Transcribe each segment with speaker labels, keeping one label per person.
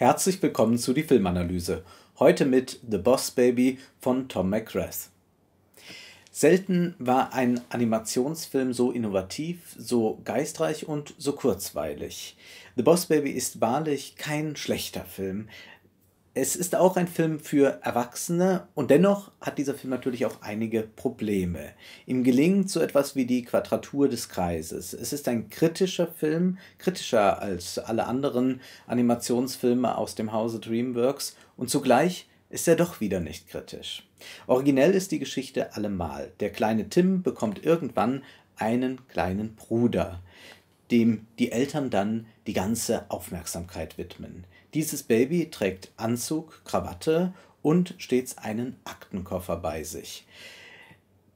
Speaker 1: Herzlich willkommen zu die Filmanalyse. Heute mit The Boss Baby von Tom McGrath. Selten war ein Animationsfilm so innovativ, so geistreich und so kurzweilig. The Boss Baby ist wahrlich kein schlechter Film es ist auch ein Film für Erwachsene und dennoch hat dieser Film natürlich auch einige Probleme. Ihm gelingt so etwas wie die Quadratur des Kreises. Es ist ein kritischer Film, kritischer als alle anderen Animationsfilme aus dem Hause Dreamworks und zugleich ist er doch wieder nicht kritisch. Originell ist die Geschichte allemal. Der kleine Tim bekommt irgendwann einen kleinen Bruder, dem die Eltern dann die ganze Aufmerksamkeit widmen. Dieses Baby trägt Anzug, Krawatte und stets einen Aktenkoffer bei sich.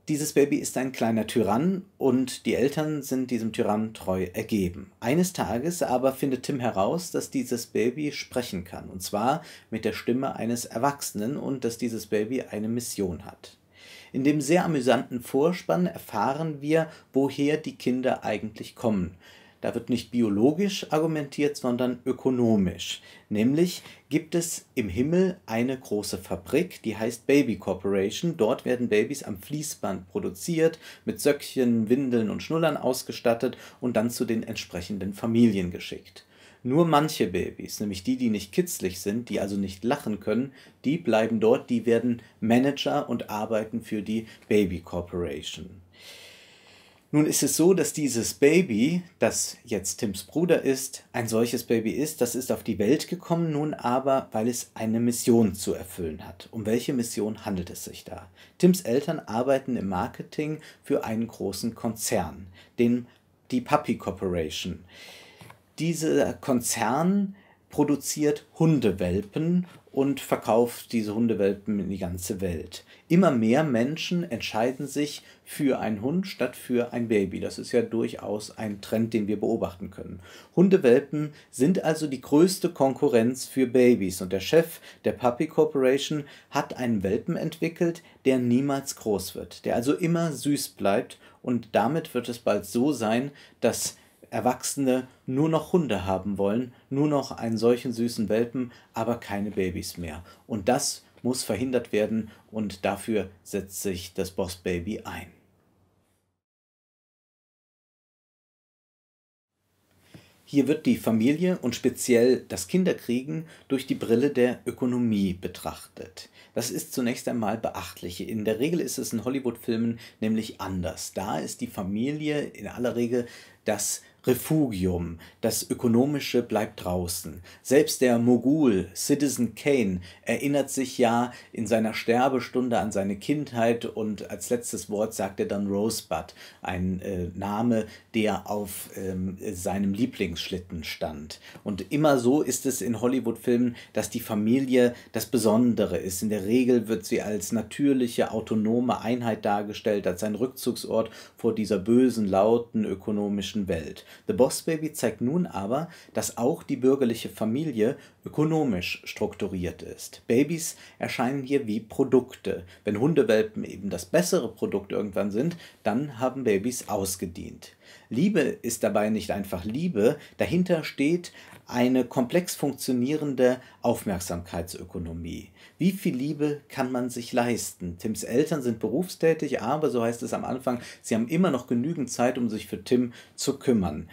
Speaker 1: Dieses Baby ist ein kleiner Tyrann und die Eltern sind diesem Tyrann treu ergeben. Eines Tages aber findet Tim heraus, dass dieses Baby sprechen kann, und zwar mit der Stimme eines Erwachsenen und dass dieses Baby eine Mission hat. In dem sehr amüsanten Vorspann erfahren wir, woher die Kinder eigentlich kommen. Da wird nicht biologisch argumentiert, sondern ökonomisch. Nämlich gibt es im Himmel eine große Fabrik, die heißt Baby Corporation. Dort werden Babys am Fließband produziert, mit Söckchen, Windeln und Schnullern ausgestattet und dann zu den entsprechenden Familien geschickt. Nur manche Babys, nämlich die, die nicht kitzlig sind, die also nicht lachen können, die bleiben dort, die werden Manager und arbeiten für die Baby Corporation. Nun ist es so, dass dieses Baby, das jetzt Tims Bruder ist, ein solches Baby ist, das ist auf die Welt gekommen, nun aber, weil es eine Mission zu erfüllen hat. Um welche Mission handelt es sich da? Tims Eltern arbeiten im Marketing für einen großen Konzern, den, die Puppy Corporation. Dieser Konzern produziert Hundewelpen und verkauft diese Hundewelpen in die ganze Welt. Immer mehr Menschen entscheiden sich für einen Hund statt für ein Baby. Das ist ja durchaus ein Trend, den wir beobachten können. Hundewelpen sind also die größte Konkurrenz für Babys und der Chef der Puppy Corporation hat einen Welpen entwickelt, der niemals groß wird, der also immer süß bleibt und damit wird es bald so sein, dass Erwachsene nur noch Hunde haben wollen, nur noch einen solchen süßen Welpen, aber keine Babys mehr. Und das muss verhindert werden und dafür setzt sich das Boss Baby ein. Hier wird die Familie und speziell das Kinderkriegen durch die Brille der Ökonomie betrachtet. Das ist zunächst einmal beachtlich. In der Regel ist es in Hollywood-Filmen nämlich anders. Da ist die Familie in aller Regel das Refugium, das Ökonomische bleibt draußen. Selbst der Mogul Citizen Kane erinnert sich ja in seiner Sterbestunde an seine Kindheit und als letztes Wort sagt er dann Rosebud, ein äh, Name, der auf ähm, seinem Lieblingsschlitten stand. Und immer so ist es in Hollywood-Filmen, dass die Familie das Besondere ist. In der Regel wird sie als natürliche, autonome Einheit dargestellt, als ein Rückzugsort vor dieser bösen, lauten ökonomischen Welt. The Boss Baby zeigt nun aber, dass auch die bürgerliche Familie ökonomisch strukturiert ist. Babys erscheinen hier wie Produkte. Wenn Hundewelpen eben das bessere Produkt irgendwann sind, dann haben Babys ausgedient. Liebe ist dabei nicht einfach Liebe, dahinter steht eine komplex funktionierende Aufmerksamkeitsökonomie. Wie viel Liebe kann man sich leisten? Tims Eltern sind berufstätig, aber so heißt es am Anfang, sie haben immer noch genügend Zeit, um sich für Tim zu kümmern.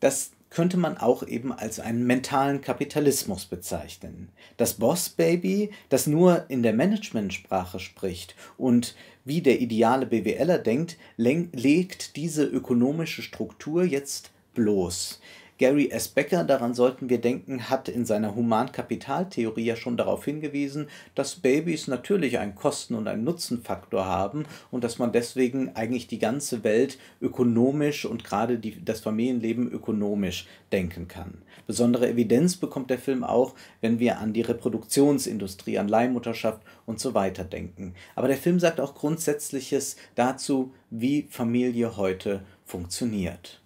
Speaker 1: Das könnte man auch eben als einen mentalen Kapitalismus bezeichnen. Das Boss-Baby, das nur in der Managementsprache spricht und wie der ideale BWLer denkt, legt diese ökonomische Struktur jetzt bloß. Gary S. Becker, daran sollten wir denken, hat in seiner Humankapitaltheorie ja schon darauf hingewiesen, dass Babys natürlich einen Kosten- und einen Nutzenfaktor haben und dass man deswegen eigentlich die ganze Welt ökonomisch und gerade die, das Familienleben ökonomisch denken kann. Besondere Evidenz bekommt der Film auch, wenn wir an die Reproduktionsindustrie, an Leihmutterschaft und so weiter denken. Aber der Film sagt auch Grundsätzliches dazu, wie Familie heute funktioniert.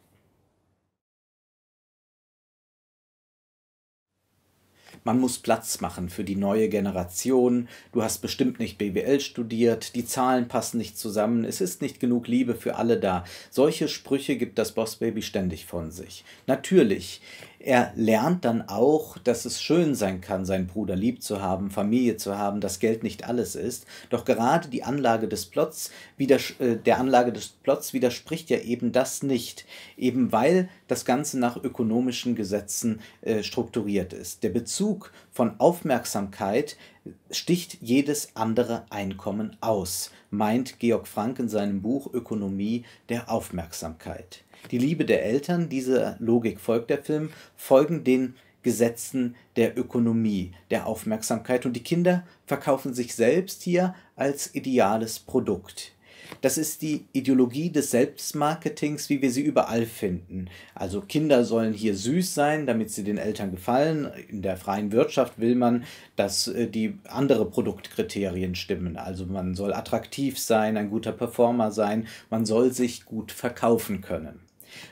Speaker 1: man muss Platz machen für die neue Generation, du hast bestimmt nicht BWL studiert, die Zahlen passen nicht zusammen, es ist nicht genug Liebe für alle da. Solche Sprüche gibt das Bossbaby ständig von sich. Natürlich, er lernt dann auch, dass es schön sein kann, seinen Bruder lieb zu haben, Familie zu haben, dass Geld nicht alles ist. Doch gerade die Anlage des Plots, äh, der Anlage des Plots widerspricht ja eben das nicht, eben weil das Ganze nach ökonomischen Gesetzen äh, strukturiert ist. Der Bezug von Aufmerksamkeit sticht jedes andere Einkommen aus, meint Georg Frank in seinem Buch Ökonomie der Aufmerksamkeit die Liebe der Eltern, dieser Logik folgt der Film, folgen den Gesetzen der Ökonomie, der Aufmerksamkeit und die Kinder verkaufen sich selbst hier als ideales Produkt. Das ist die Ideologie des Selbstmarketings, wie wir sie überall finden. Also Kinder sollen hier süß sein, damit sie den Eltern gefallen. In der freien Wirtschaft will man, dass äh, die andere Produktkriterien stimmen. Also man soll attraktiv sein, ein guter Performer sein, man soll sich gut verkaufen können.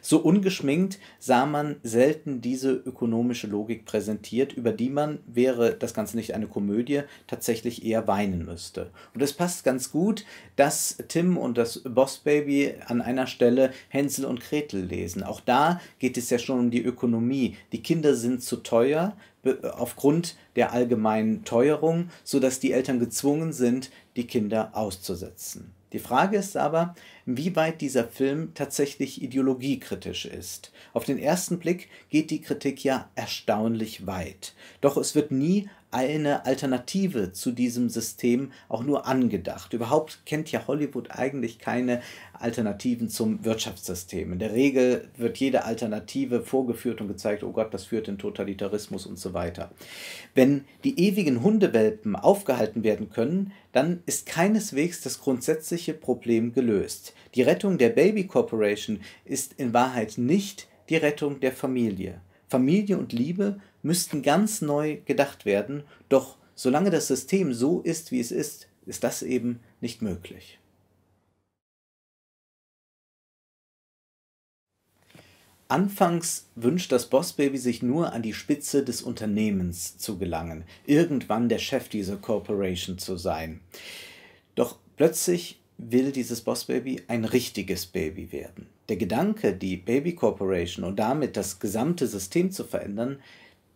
Speaker 1: So ungeschminkt sah man selten diese ökonomische Logik präsentiert, über die man, wäre das Ganze nicht eine Komödie, tatsächlich eher weinen müsste. Und es passt ganz gut, dass Tim und das Bossbaby an einer Stelle Hänsel und Gretel lesen. Auch da geht es ja schon um die Ökonomie. Die Kinder sind zu teuer, aufgrund der allgemeinen Teuerung, sodass die Eltern gezwungen sind, die Kinder auszusetzen. Die Frage ist aber, wie weit dieser Film tatsächlich ideologiekritisch ist. Auf den ersten Blick geht die Kritik ja erstaunlich weit. Doch es wird nie eine Alternative zu diesem System auch nur angedacht. Überhaupt kennt ja Hollywood eigentlich keine Alternativen zum Wirtschaftssystem. In der Regel wird jede Alternative vorgeführt und gezeigt, oh Gott, das führt in Totalitarismus und so weiter. Wenn die ewigen Hundewelpen aufgehalten werden können, dann ist keineswegs das grundsätzliche Problem gelöst. Die Rettung der Baby Corporation ist in Wahrheit nicht die Rettung der Familie. Familie und Liebe müssten ganz neu gedacht werden, doch solange das System so ist, wie es ist, ist das eben nicht möglich. Anfangs wünscht das Bossbaby sich nur an die Spitze des Unternehmens zu gelangen, irgendwann der Chef dieser Corporation zu sein. Doch plötzlich will dieses Bossbaby ein richtiges Baby werden der Gedanke, die Baby Corporation und damit das gesamte System zu verändern,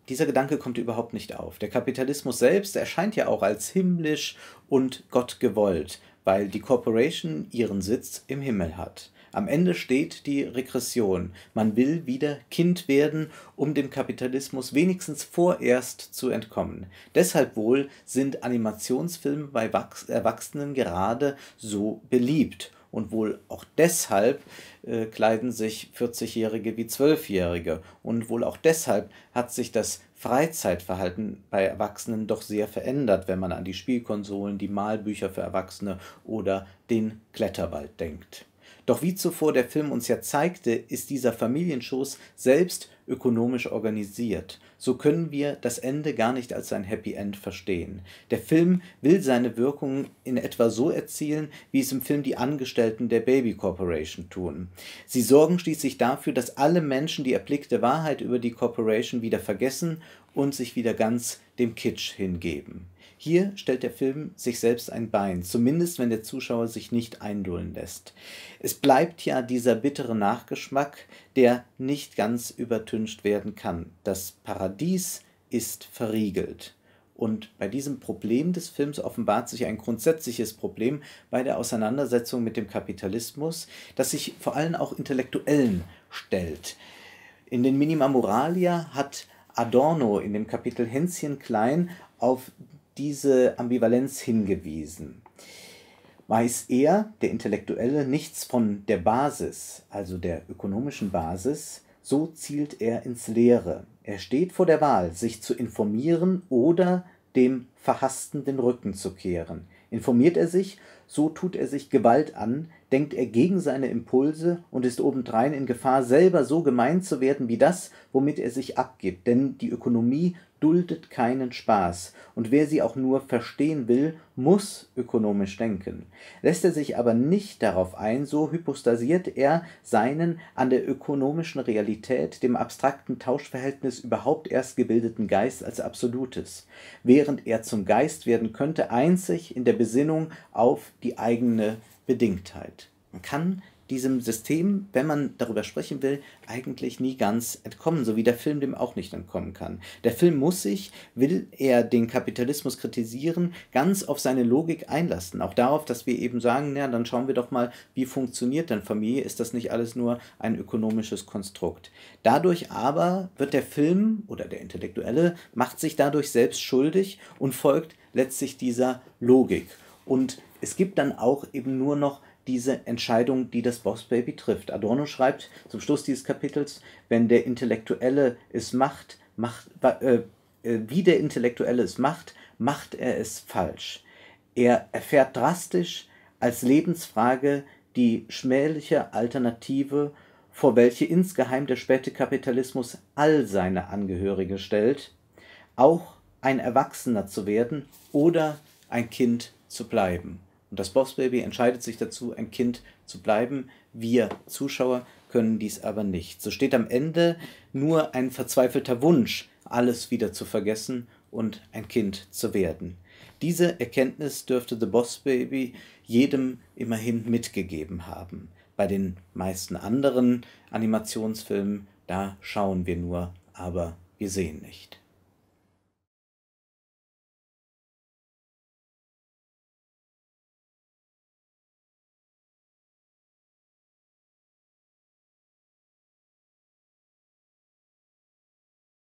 Speaker 1: dieser Gedanke kommt überhaupt nicht auf. Der Kapitalismus selbst erscheint ja auch als himmlisch und Gott gewollt, weil die Corporation ihren Sitz im Himmel hat. Am Ende steht die Regression. Man will wieder Kind werden, um dem Kapitalismus wenigstens vorerst zu entkommen. Deshalb wohl sind Animationsfilme bei Erwachsenen gerade so beliebt und wohl auch deshalb äh, kleiden sich 40-Jährige wie 12-Jährige und wohl auch deshalb hat sich das Freizeitverhalten bei Erwachsenen doch sehr verändert, wenn man an die Spielkonsolen, die Malbücher für Erwachsene oder den Kletterwald denkt. Doch wie zuvor der Film uns ja zeigte, ist dieser Familienschoß selbst ökonomisch organisiert. So können wir das Ende gar nicht als ein Happy End verstehen. Der Film will seine Wirkung in etwa so erzielen, wie es im Film die Angestellten der Baby Corporation tun. Sie sorgen schließlich dafür, dass alle Menschen die erblickte Wahrheit über die Corporation wieder vergessen und sich wieder ganz dem Kitsch hingeben. Hier stellt der Film sich selbst ein Bein, zumindest wenn der Zuschauer sich nicht eindullen lässt. Es bleibt ja dieser bittere Nachgeschmack, der nicht ganz übertüncht werden kann. Das Paradies ist verriegelt. Und bei diesem Problem des Films offenbart sich ein grundsätzliches Problem bei der Auseinandersetzung mit dem Kapitalismus, das sich vor allem auch Intellektuellen stellt. In den Minima Moralia hat Adorno in dem Kapitel Hänschen Klein auf diese Ambivalenz hingewiesen. Weiß er, der Intellektuelle, nichts von der Basis, also der ökonomischen Basis, so zielt er ins Leere. Er steht vor der Wahl, sich zu informieren oder dem Verhassten den Rücken zu kehren. Informiert er sich, so tut er sich Gewalt an, denkt er gegen seine Impulse und ist obendrein in Gefahr, selber so gemein zu werden wie das, womit er sich abgibt, denn die Ökonomie duldet keinen Spaß, und wer sie auch nur verstehen will, muss ökonomisch denken. Lässt er sich aber nicht darauf ein, so hypostasiert er seinen an der ökonomischen Realität, dem abstrakten Tauschverhältnis überhaupt erst gebildeten Geist als absolutes, während er zum zum Geist werden könnte, einzig in der Besinnung auf die eigene Bedingtheit. Man kann diesem System, wenn man darüber sprechen will, eigentlich nie ganz entkommen, so wie der Film dem auch nicht entkommen kann. Der Film muss sich, will er den Kapitalismus kritisieren, ganz auf seine Logik einlassen. Auch darauf, dass wir eben sagen, na, dann schauen wir doch mal, wie funktioniert denn Familie? Ist das nicht alles nur ein ökonomisches Konstrukt? Dadurch aber wird der Film oder der Intellektuelle macht sich dadurch selbst schuldig und folgt letztlich dieser Logik. Und es gibt dann auch eben nur noch diese Entscheidung, die das Boss Baby trifft. Adorno schreibt zum Schluss dieses Kapitels, wenn der Intellektuelle es macht, macht äh, äh, wie der Intellektuelle es macht, macht er es falsch. Er erfährt drastisch als Lebensfrage die schmähliche Alternative, vor welche insgeheim der späte Kapitalismus all seine Angehörige stellt, auch ein Erwachsener zu werden oder ein Kind zu bleiben. Und das Boss-Baby entscheidet sich dazu, ein Kind zu bleiben. Wir Zuschauer können dies aber nicht. So steht am Ende nur ein verzweifelter Wunsch, alles wieder zu vergessen und ein Kind zu werden. Diese Erkenntnis dürfte The Boss Baby jedem immerhin mitgegeben haben. Bei den meisten anderen Animationsfilmen, da schauen wir nur, aber wir sehen nicht.